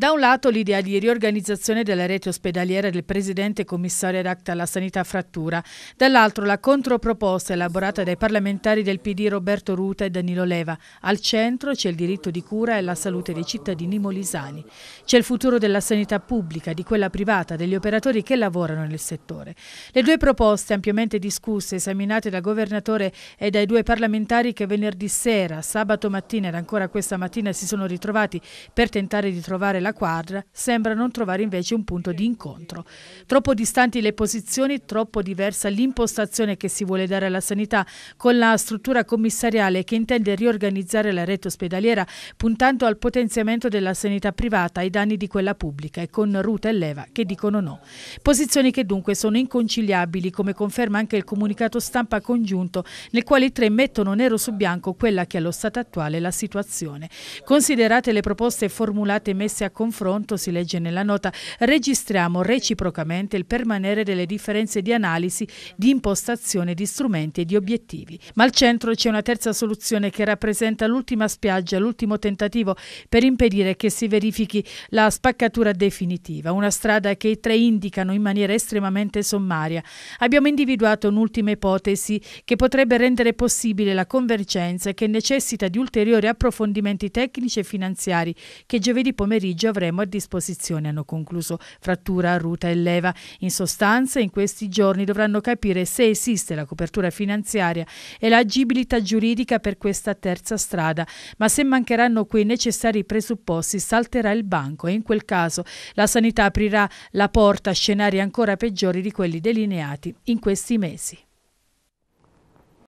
Da un lato l'idea di riorganizzazione della rete ospedaliera del presidente commissario ad acta alla sanità frattura, dall'altro la controproposta elaborata dai parlamentari del PD Roberto Ruta e Danilo Leva. Al centro c'è il diritto di cura e la salute dei cittadini molisani. C'è il futuro della sanità pubblica, di quella privata, degli operatori che lavorano nel settore. Le due proposte ampiamente discusse, esaminate dal governatore e dai due parlamentari che venerdì sera, sabato mattina ed ancora questa mattina si sono ritrovati per tentare di trovare la una quadra sembra non trovare invece un punto di incontro. Troppo distanti le posizioni, troppo diversa l'impostazione che si vuole dare alla sanità con la struttura commissariale che intende riorganizzare la rete ospedaliera puntando al potenziamento della sanità privata ai danni di quella pubblica e con Ruta e Leva che dicono no. Posizioni che dunque sono inconciliabili come conferma anche il comunicato stampa congiunto nel quale i tre mettono nero su bianco quella che allo stato attuale è la situazione. Considerate le proposte formulate e messe a confronto, si legge nella nota, registriamo reciprocamente il permanere delle differenze di analisi, di impostazione, di strumenti e di obiettivi. Ma al centro c'è una terza soluzione che rappresenta l'ultima spiaggia, l'ultimo tentativo per impedire che si verifichi la spaccatura definitiva, una strada che i tre indicano in maniera estremamente sommaria. Abbiamo individuato un'ultima ipotesi che potrebbe rendere possibile la convergenza e che necessita di ulteriori approfondimenti tecnici e finanziari che giovedì pomeriggio oggi avremo a disposizione, hanno concluso Frattura, Ruta e Leva. In sostanza in questi giorni dovranno capire se esiste la copertura finanziaria e l'agibilità giuridica per questa terza strada, ma se mancheranno quei necessari presupposti salterà il banco e in quel caso la sanità aprirà la porta a scenari ancora peggiori di quelli delineati in questi mesi.